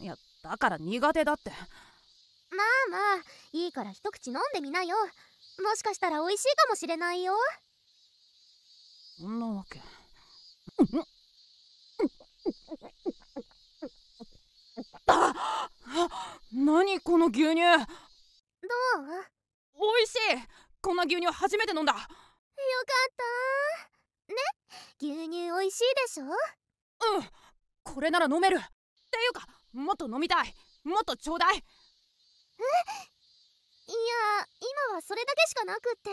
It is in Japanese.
いやだから苦手だってまあまあいいから一口飲んでみなよもしかしたら美味しいかもしれないよそんなわけあ何この牛乳どう美味しいこんな牛乳初めて飲んだよかったね牛乳美味しいでしょうんこれなら飲めるいうかもっと飲みたいもっとちょうだいえいや今はそれだけしかなくって